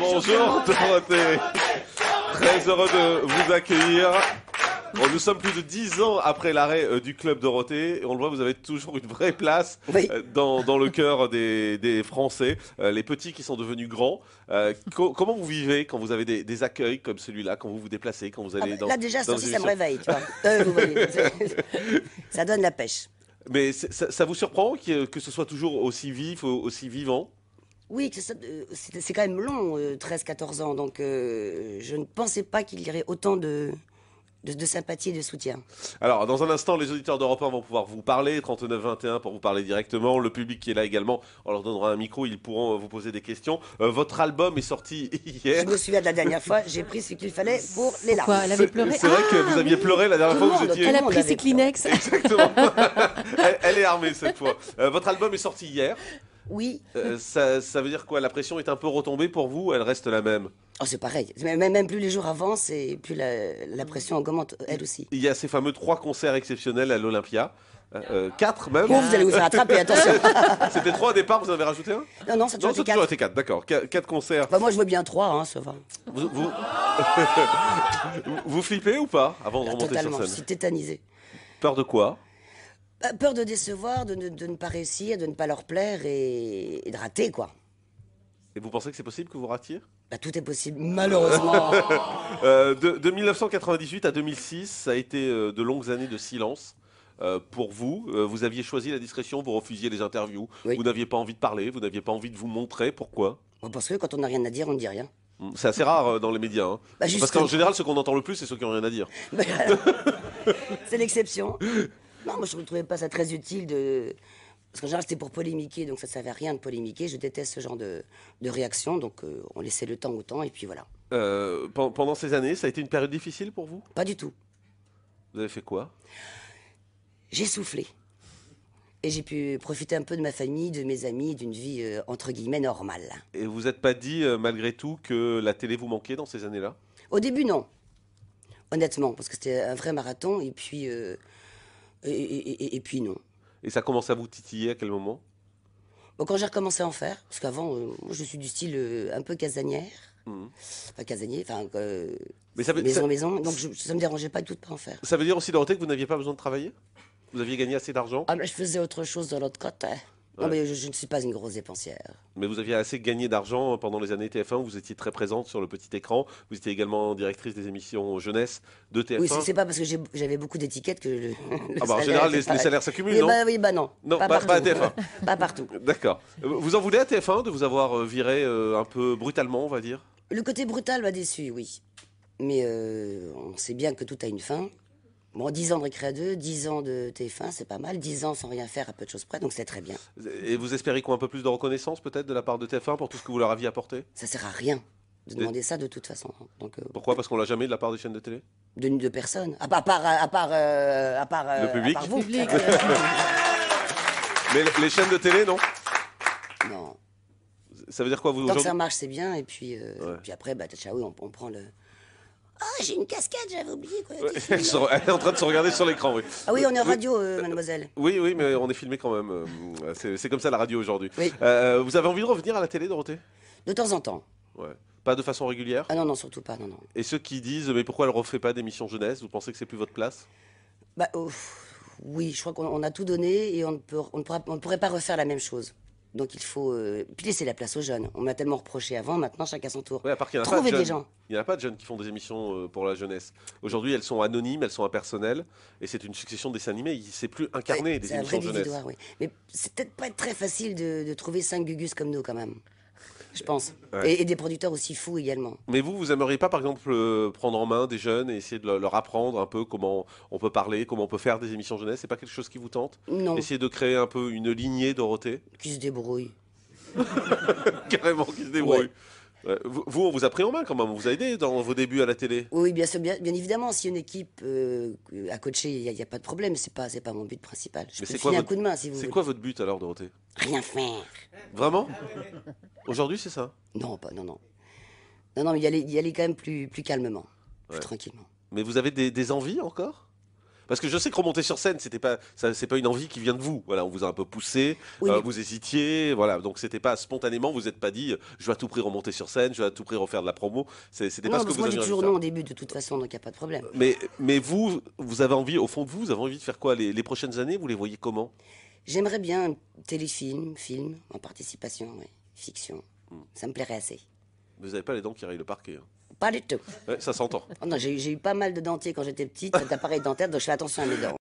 Bonjour Dorothée. Très heureux de vous accueillir. nous sommes plus de dix ans après l'arrêt euh, du club Dorothée. On le voit, vous avez toujours une vraie place euh, dans, le cœur des, Français, euh, les petits qui sont devenus grands. comment vous vivez quand vous avez des, accueils comme celui-là, quand vous vous déplacez, quand vous ah allez bah, dans Là déjà, ça, me réveille, ça donne la pêche. Mais ça, vous surprend que, que ce soit toujours aussi vif, aussi vivant oui, euh, c'est quand même long, 13-14 euh, ans. Donc, euh, je ne pensais pas qu'il y aurait autant de, de, sympathie et de soutien. Alors, dans un instant, les auditeurs d'Europe 1 vont pouvoir vous parler, 39-21 pour vous parler directement. Le public qui est là également, on leur donnera un micro, ils pourront vous poser des questions. votre album est sorti hier. Je me souviens de la dernière fois, j'ai pris ce qu'il fallait pour les larmes. C'est vrai que vous aviez pleuré la dernière fois que vous étiez. Elle a pris ses Kleenex. Exactement. elle, est armée cette fois. votre album est sorti hier. Oui. Euh, ça, veut dire quoi La pression est un peu retombée pour vous Elle reste la même oh, c'est pareil. Même, même, plus les jours avancent et plus la, pression augmente, elle aussi. Il y a ces fameux trois concerts exceptionnels à l'Olympia. Euh, euh, quatre même. vous allez vous faire attraper, attention. C'était trois au départ, vous en avez rajouté un Non, non, ça a toujours été quatre. d'accord. quatre concerts. Bah, moi, je veux bien trois, hein, ça va. Vous, vous... flippez ou pas avant de ah, remonter sur scène Je suis tétanisé. Peur de quoi bah, peur de décevoir, de ne, pas réussir, de ne pas leur plaire et, de rater, quoi. Et vous pensez que c'est possible que vous ratiez bah, Tout est possible, malheureusement. Euh, de, 1998 à 2006, ça a été euh, de longues années de silence. Euh, pour vous, vous aviez choisi la discrétion, vous refusiez les interviews, vous n'aviez pas envie de parler, vous n'aviez pas envie de vous montrer, pourquoi Parce que quand on n'a rien à dire, on ne dit rien. Hmm, c'est assez rare dans les médias. Hein. Bah, parce qu'en général, ce qu'on entend le plus, c'est ceux qui n'ont rien à dire. c'est l'exception. Non, moi je ne trouvais pas ça très utile de. Parce qu'en général, c'était pour polémiquer, donc ça ne servait à rien de polémiquer. Je déteste ce genre de, réaction, donc euh, on laissait le temps au temps, et puis voilà. Euh, pendant ces années, ça a été une période difficile pour vous Pas du tout. Vous avez fait quoi J'ai soufflé. Et j'ai pu profiter un peu de ma famille, de mes amis, d'une vie euh, entre guillemets normale. Et vous n'êtes pas dit, malgré tout, que la télé vous manquait dans ces années-là Au début, non. Honnêtement, parce que c'était un vrai marathon, et puis et, puis non. Et ça commence à vous titiller à quel moment Quand j'ai recommencé à en faire, parce qu'avant, euh, je suis du style euh, un peu casanière. Pas mmh. Enfin, casanier, euh, mais ça maison, maison. Donc, je, ça me dérangeait pas du tout de pas en faire. Ça veut dire aussi, Dorothée, que vous n'aviez pas besoin de travailler Vous aviez gagné assez d'argent ah, mais Je faisais autre chose de l'autre côté. Non, mais je, ne suis pas une grosse dépensière. Mais vous aviez assez gagné d'argent pendant les années TF1, vous étiez très présente sur le petit écran, vous étiez également directrice des émissions jeunesse de TF1. Oui, c'est pas parce que j'avais beaucoup d'étiquettes que le, ah bah, En général, les, salaires s'accumulent, eh non bah Oui, bah non. pas, partout. pas à TF1. pas partout. D'accord. Vous en voulez à TF1 de vous avoir euh, viré euh, un peu brutalement, on va dire Le côté brutal m'a déçu, oui. Mais euh, on sait bien que tout a une fin. Bon, 10 ans de Récréa 2, 10 ans de TF1, c'est pas mal. 10 ans sans rien faire à peu de choses près, donc c'est très bien. Et vous espérez qu'on un peu plus de reconnaissance peut-être de la part de TF1 pour tout ce que vous leur aviez apporté Ça sert à rien de demander ça de toute façon. Hein. Donc, euh, Pourquoi Parce qu'on l'a jamais de la part des chaînes de télé De, de personne. À, part, à part, à part, euh, euh, le public. Mais les chaînes de télé, non Non. Ça veut dire quoi vous Tant que ça marche, c'est bien. Et puis, puis après, bah, oui, on prend le. Oh, j'ai une casquette, j'avais oublié. Quoi. elle, est en train de se regarder sur l'écran, oui. Ah oui, on est en radio, euh, mademoiselle. Oui, oui, mais on est filmé quand même. Euh, c'est comme ça la radio aujourd'hui. Euh, vous avez envie de revenir à la télé, Dorothée De temps en temps. Ouais. Pas de façon régulière Ah non, non, surtout pas, non, non. Et ceux qui disent, mais pourquoi elle ne refait pas d'émission jeunesse Vous pensez que c'est plus votre place Bah, oui, je crois qu'on a tout donné et on ne, peut, on, on ne pourrait pas refaire la même chose. Donc il faut. Euh, puis laisser la place aux jeunes. On m'a tellement reproché avant, maintenant chacun son tour. il des gens. Il n'y a pas de jeunes qui font des émissions euh, pour la jeunesse. Aujourd'hui, elles sont anonymes, elles sont impersonnelles, et c'est une succession de dessins animés. s'est plus incarné des émissions jeunesse. Mais c'est peut-être pas très facile de, trouver cinq gugus comme nous quand même je pense. Et, des producteurs aussi fous également. Mais vous, vous aimeriez pas, par exemple, euh, prendre en main des jeunes et essayer de leur apprendre un peu comment on peut parler, comment on peut faire des émissions jeunesse C'est pas quelque chose qui vous tente Non. Essayer de créer un peu une lignée Dorothée Qui se débrouille. Carrément, qui se débrouille. Euh, vous, on vous a pris en main quand même, on vous a aidé dans vos débuts à la télé. Oui, bien, sûr, bien, évidemment, si une équipe euh, a coaché, il n'y a, pas de problème, c'est pas, pas mon but principal. Je un coup de main si vous C'est quoi votre but alors, Dorothée Rien faire. Vraiment Aujourd'hui, c'est ça Non, pas, non, non. Non, non, mais y aller, y aller quand même plus, plus calmement, plus tranquillement. Mais vous avez des envies encore parce que je sais que remonter sur scène, c'était pas, c'est pas une envie qui vient de vous. Voilà, on vous a un peu poussé, euh, vous hésitiez, voilà. Donc c'était pas spontanément, vous n'êtes pas dit, euh, je vais à tout prix remonter sur scène, je vais à tout prix refaire de la promo. C'était pas ce que vous moi, toujours non au début, de toute façon, donc il n'y a pas de problème. Mais, mais vous, vous avez envie, au fond de vous, vous avez envie de faire quoi les, prochaines années Vous les voyez comment J'aimerais bien téléfilm, film en participation, fiction. Hmm. Ça me plairait assez. Vous n'avez pas les dents qui rayent le parquet. Hein. Pas du tout. ça s'entend. Oh j'ai j'ai eu pas mal de dentiers quand j'étais petite, d'appareils dentaires, donc je fais attention à mes dents.